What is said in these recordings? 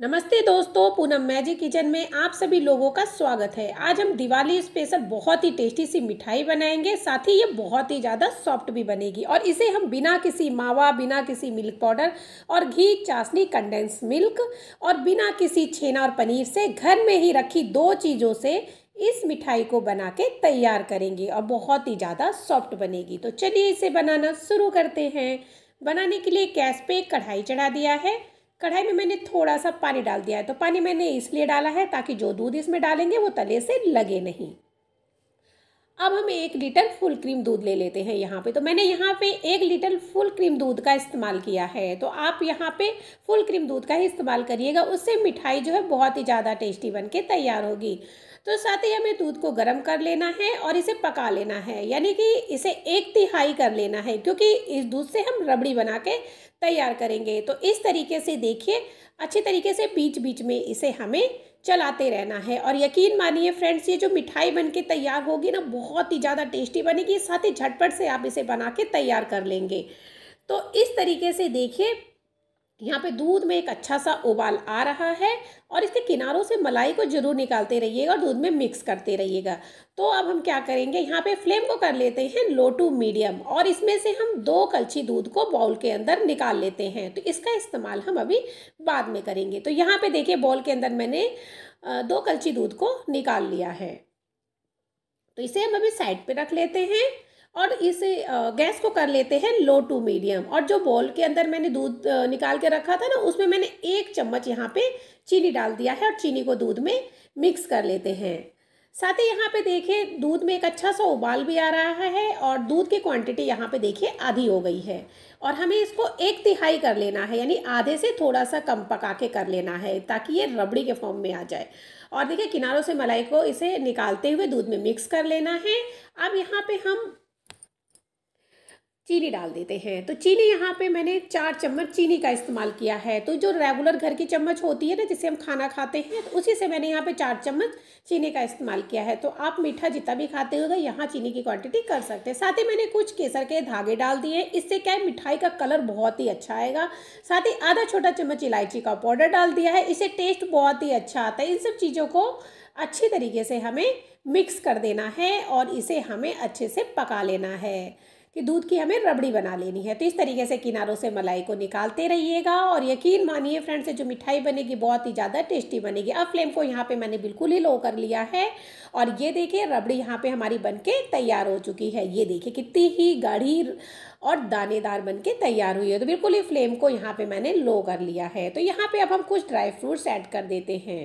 नमस्ते दोस्तों Poonam magic kitchen में आप सभी लोगों का स्वागत है आज हम दिवाली स्पेशल बहुत ही टेस्टी सी मिठाई बनाएंगे साथ ही ये बहुत ही ज़्यादा सॉफ्ट भी बनेगी और इसे हम बिना किसी मावा बिना किसी मिल्क पाउडर और घी चाशनी कंडेंस मिल्क और बिना किसी छेना और पनीर से घर में ही रखी दो चीज़ों से इस मिठाई को बना के तैयार करेंगे और बहुत ही ज़्यादा सॉफ्ट बनेगी तो चलिए इसे बनाना शुरू करते हैं बनाने के लिए गैस पे कढ़ाई चढ़ा दिया है कढ़ाई में मैंने थोड़ा सा पानी डाल दिया है तो पानी मैंने इसलिए डाला है ताकि जो दूध इसमें डालेंगे वो तले से लगे नहीं अब हम एक लीटर फुल क्रीम दूध ले लेते हैं यहाँ पे तो मैंने यहाँ पे एक लीटर फुल क्रीम दूध का इस्तेमाल किया है तो आप यहाँ पे फुल क्रीम दूध का ही इस्तेमाल करिएगा उससे मिठाई जो है बहुत ही ज़्यादा टेस्टी बन के तैयार होगी तो साथ ही हमें दूध को गर्म कर लेना है और इसे पका लेना है यानी कि इसे एक तिहाई कर लेना है क्योंकि इस दूध से हम रबड़ी बना के तैयार करेंगे तो इस तरीके से देखिए अच्छे तरीके से बीच बीच में इसे हमें चलाते रहना है और यकीन मानिए फ्रेंड्स ये जो मिठाई बन के तैयार होगी ना बहुत ही ज़्यादा टेस्टी बनेगी साथ ही झटपट से आप इसे बना के तैयार कर लेंगे तो इस तरीके से देखिए यहाँ पे दूध में एक अच्छा सा उबाल आ रहा है और इसके किनारों से मलाई को जरूर निकालते रहिएगा और दूध में मिक्स करते रहिएगा तो अब हम क्या करेंगे यहाँ पे फ्लेम को कर लेते हैं लो टू मीडियम और इसमें से हम दो कलछी दूध को बाउल के अंदर निकाल लेते हैं तो इसका इस्तेमाल हम अभी बाद में करेंगे तो यहाँ पर देखिए बाउल के अंदर मैंने दो कलछी दूध को निकाल लिया है तो इसे हम अभी साइड पर रख लेते हैं और इस गैस को कर लेते हैं लो टू मीडियम और जो बॉल के अंदर मैंने दूध निकाल के रखा था ना उसमें मैंने एक चम्मच यहाँ पे चीनी डाल दिया है और चीनी को दूध में मिक्स कर लेते हैं साथ ही यहाँ पे देखिए दूध में एक अच्छा सा उबाल भी आ रहा है और दूध की क्वांटिटी यहाँ पे देखिए आधी हो गई है और हमें इसको एक तिहाई कर लेना है यानी आधे से थोड़ा सा कम पका के कर लेना है ताकि ये रबड़ी के फॉर्म में आ जाए और देखिए किनारों से मलाई को इसे निकालते हुए दूध में मिक्स कर लेना है अब यहाँ पे हम चीनी डाल देते हैं तो चीनी यहाँ पे मैंने चार चम्मच चीनी का इस्तेमाल किया है तो जो रेगुलर घर की चम्मच होती है ना जिससे हम खाना खाते हैं तो उसी से मैंने यहाँ पे चार चम्मच चीनी का इस्तेमाल किया है तो आप मीठा जितना भी खाते हो तो यहाँ चीनी की क्वांटिटी कर सकते हैं साथ ही मैंने कुछ केसर के धागे डाल दिए इससे क्या है मिठाई का कलर बहुत ही अच्छा आएगा साथ ही आधा छोटा चम्मच इलायची का पाउडर डाल दिया है इससे टेस्ट बहुत ही अच्छा आता है इन सब चीज़ों को अच्छी तरीके से हमें मिक्स कर देना है और इसे हमें अच्छे से पका लेना है कि दूध की हमें रबड़ी बना लेनी है तो इस तरीके से किनारों से मलाई को निकालते रहिएगा और यकीन मानिए फ्रेंड्स जो मिठाई बनेगी बहुत ही ज़्यादा टेस्टी बनेगी अब फ्लेम को यहाँ पे मैंने बिल्कुल ही लो कर लिया है और ये देखिए रबड़ी यहाँ पे हमारी बनके तैयार हो चुकी है ये देखिए कितनी ही गाढ़ी और दानेदार बन के तैयार हुई है तो बिल्कुल ही फ्लेम को यहाँ पे मैंने लो कर लिया है तो यहाँ पे अब हम कुछ ड्राई फ्रूट्स ऐड कर देते हैं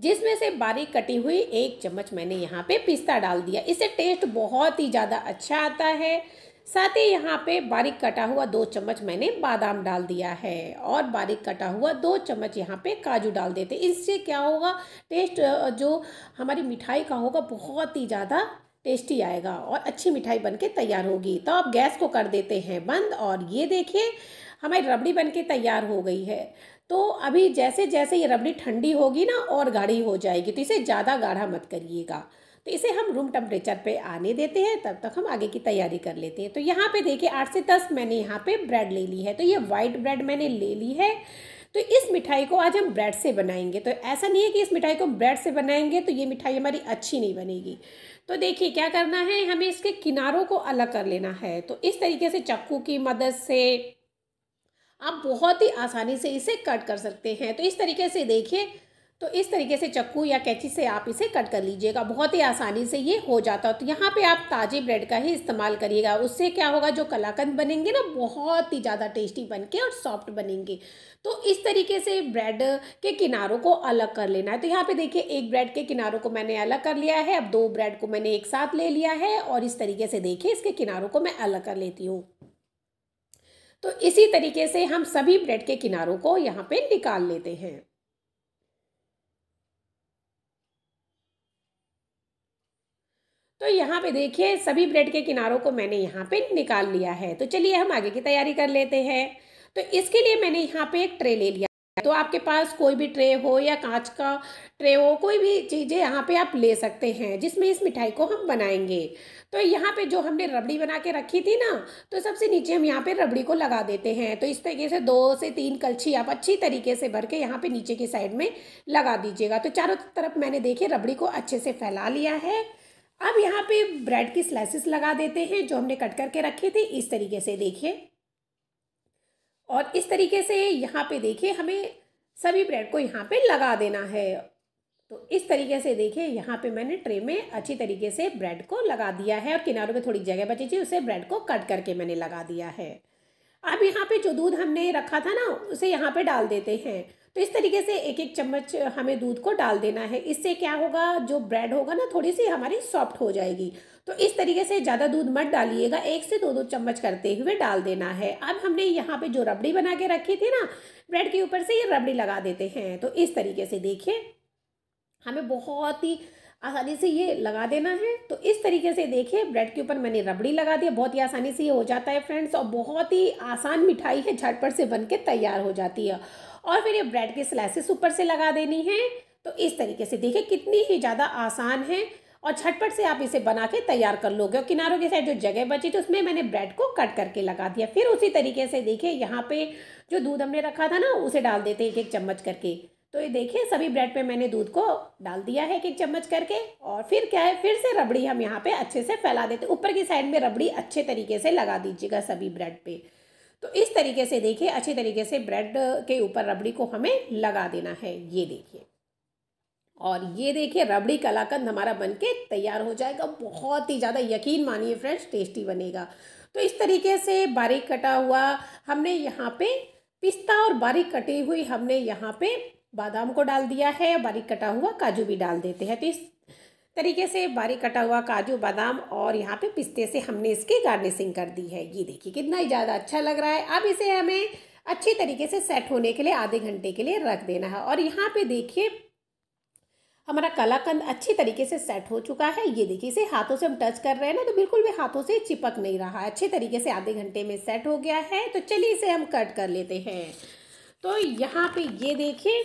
जिसमें से बारीक कटी हुई एक चम्मच मैंने यहाँ पे पिस्ता डाल दिया इससे टेस्ट बहुत ही ज़्यादा अच्छा आता है साथ ही यहाँ पे बारीक कटा हुआ दो चम्मच मैंने बादाम डाल दिया है और बारीक कटा हुआ दो चम्मच यहाँ पे काजू डाल देते इससे क्या होगा टेस्ट जो हमारी मिठाई का होगा बहुत ही ज़्यादा टेस्टी आएगा और अच्छी मिठाई बन के तैयार होगी तो आप गैस को कर देते हैं बंद और ये देखिए हमारी रबड़ी बन के तैयार हो गई है तो अभी जैसे जैसे ये रबड़ी ठंडी होगी ना और गाढ़ी हो जाएगी तो इसे ज़्यादा गाढ़ा मत करिएगा तो इसे हम रूम टेम्परेचर पे आने देते हैं तब तक हम आगे की तैयारी कर लेते हैं तो यहाँ पे देखिए आठ से दस मैंने यहाँ पे ब्रेड ले ली है तो ये वाइट ब्रेड मैंने ले ली है तो इस मिठाई को आज हम ब्रेड से बनाएंगे तो ऐसा नहीं है कि इस मिठाई को ब्रेड से बनाएंगे तो ये मिठाई हमारी अच्छी नहीं बनेगी तो देखिए क्या करना है हमें इसके किनारों को अलग कर लेना है तो इस तरीके से चक्कू की मदद से आप बहुत ही आसानी से इसे कट कर सकते हैं तो इस तरीके से देखिए तो इस तरीके से चक्कू या कैची से आप इसे कट कर लीजिएगा बहुत ही आसानी से ये हो जाता है तो यहाँ पे आप ताजे ब्रेड का ही इस्तेमाल करिएगा उससे क्या होगा जो कलाकंद बनेंगे ना बहुत ही ज़्यादा टेस्टी बनके और सॉफ्ट बनेंगे तो इस तरीके से ब्रेड के किनारों को अलग कर लेना है तो यहाँ पे देखिए एक ब्रेड के किनारों को मैंने अलग कर लिया है अब दो ब्रेड को मैंने एक साथ ले लिया है और इस तरीके से देखिए इसके किनारों को मैं अलग कर लेती हूँ तो इसी तरीके से हम सभी ब्रेड के किनारों को यहाँ पे निकाल लेते हैं तो यहाँ पे देखिए सभी ब्रेड के किनारों को मैंने यहाँ पे निकाल लिया है तो चलिए हम आगे की तैयारी कर लेते हैं तो इसके लिए मैंने यहाँ पे एक ट्रे ले लिया तो आपके पास कोई भी ट्रे हो या कांच का ट्रे हो कोई भी चीज़ें यहाँ पे आप ले सकते हैं जिसमें इस मिठाई को हम बनाएंगे तो यहाँ पे जो हमने रबड़ी बना के रखी थी ना तो सबसे नीचे हम यहाँ पे रबड़ी को लगा देते हैं तो इस तरीके से दो से तीन कलछी आप अच्छी तरीके से भर के यहाँ पे नीचे की साइड में लगा दीजिएगा तो चारों तरफ मैंने देखिए रबड़ी को अच्छे से फैला लिया है अब यहाँ पे ब्रेड की स्लाइसिस लगा देते हैं जो हमने कट करके रखी थी इस तरीके से देखिए और इस तरीके से यहाँ पे देखिए हमें सभी ब्रेड को यहाँ पे लगा देना है तो इस तरीके से देखिए यहाँ पे मैंने ट्रे में अच्छी तरीके से ब्रेड को लगा दिया है और किनारों पे थोड़ी जगह बची थी उसे ब्रेड को कट करके मैंने लगा दिया है अब यहाँ पे जो दूध हमने रखा था ना उसे यहाँ पे डाल देते हैं तो इस तरीके से एक एक चम्मच हमें दूध को डाल देना है इससे क्या होगा जो ब्रेड होगा ना थोड़ी सी हमारी सॉफ्ट हो जाएगी तो इस तरीके से ज़्यादा दूध मत डालिएगा एक से दो दो चम्मच करते हुए डाल देना है अब हमने यहाँ पे जो रबड़ी बना के रखी थी ना ब्रेड के ऊपर से ये रबड़ी लगा देते हैं तो इस तरीके से देखिए हमें बहुत ही आसानी से ये लगा देना है तो इस तरीके से देखिए ब्रेड के ऊपर मैंने रबड़ी लगा दी बहुत ही आसानी से ये हो जाता है फ्रेंड्स और बहुत ही आसान मिठाई है झटपट से बन के तैयार हो जाती है और फिर ये ब्रेड के स्लाइसिस ऊपर से लगा देनी है तो इस तरीके से देखिए कितनी ही ज़्यादा आसान है और झटपट से आप इसे बना के तैयार कर लोगे और किनारों के साइड जो जगह बची थी उसमें मैंने ब्रेड को कट करके लगा दिया फिर उसी तरीके से देखिए यहाँ पे जो दूध हमने रखा था ना उसे डाल देते हैं एक एक चम्मच करके तो ये देखिए सभी ब्रेड पे मैंने दूध को डाल दिया है एक एक चम्मच करके और फिर क्या है फिर से रबड़ी हम यहाँ पे अच्छे से फैला देते ऊपर की साइड में रबड़ी अच्छे तरीके से लगा दीजिएगा सभी ब्रेड पे तो इस तरीके से देखिए अच्छे तरीके से ब्रेड के ऊपर रबड़ी को हमें लगा देना है ये देखिए और ये देखिए रबड़ी कलाकंद हमारा बन के तैयार हो जाएगा बहुत ही ज़्यादा यकीन मानिए फ्रेंड्स टेस्टी बनेगा तो इस तरीके से बारीक कटा हुआ हमने यहाँ पे पिस्ता और बारीक कटी हुई हमने यहाँ पे बादाम को डाल दिया है बारीक कटा हुआ काजू भी डाल देते हैं तो इस तरीके से बारीक कटा हुआ काजू बादाम और यहाँ पे पिस्ते से हमने इसकी गार्निशिंग कर दी है ये देखिए कितना ही ज़्यादा अच्छा लग रहा है अब इसे हमें अच्छे तरीके से सेट होने के लिए आधे घंटे के लिए रख देना है और यहाँ पे देखिए हमारा कलाकंद अच्छी तरीके से सेट हो चुका है ये देखिए इसे हाथों से हम टच कर रहे हैं ना तो बिल्कुल भी हाथों से चिपक नहीं रहा अच्छे तरीके से आधे घंटे में सेट हो गया है तो चलिए इसे हम कट कर लेते हैं तो यहाँ पे ये देखिए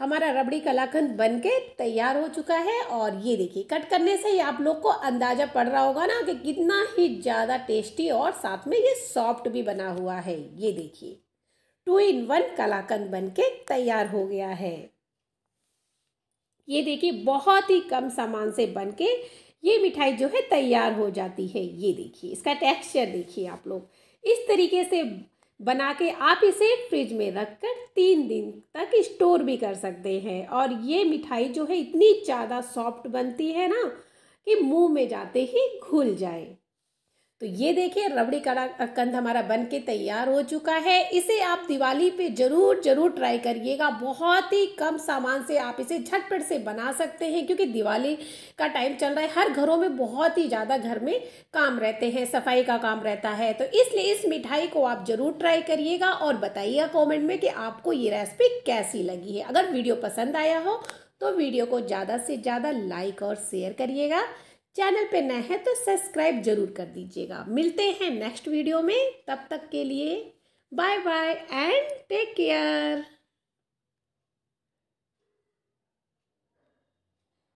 हमारा रबड़ी कलाकंद बन के तैयार हो चुका है और ये देखिए कट करने से ही आप लोग को अंदाज़ा पड़ रहा होगा ना कि कितना ही ज़्यादा टेस्टी और साथ में ये सॉफ्ट भी बना हुआ है ये देखिए टू इन वन कलाकंद बन के तैयार हो गया है ये देखिए बहुत ही कम सामान से बन के ये मिठाई जो है तैयार हो जाती है ये देखिए इसका टेक्सचर देखिए आप लोग इस तरीके से बना के आप इसे फ्रिज में रख कर तीन दिन तक स्टोर भी कर सकते हैं और ये मिठाई जो है इतनी ज़्यादा सॉफ्ट बनती है ना कि मुंह में जाते ही घुल जाए तो ये देखिए रबड़ी कड़ा कंध हमारा बन के तैयार हो चुका है इसे आप दिवाली पे ज़रूर ज़रूर ट्राई करिएगा बहुत ही कम सामान से आप इसे झटपट से बना सकते हैं क्योंकि दिवाली का टाइम चल रहा है हर घरों में बहुत ही ज़्यादा घर में काम रहते हैं सफाई का काम रहता है तो इसलिए इस मिठाई को आप ज़रूर ट्राई करिएगा और बताइएगा कॉमेंट में कि आपको ये रेसिपी कैसी लगी है अगर वीडियो पसंद आया हो तो वीडियो को ज़्यादा से ज़्यादा लाइक और शेयर करिएगा चैनल पे नए हैं तो सब्सक्राइब जरूर कर दीजिएगा मिलते हैं नेक्स्ट वीडियो में तब तक के लिए bye bye and take care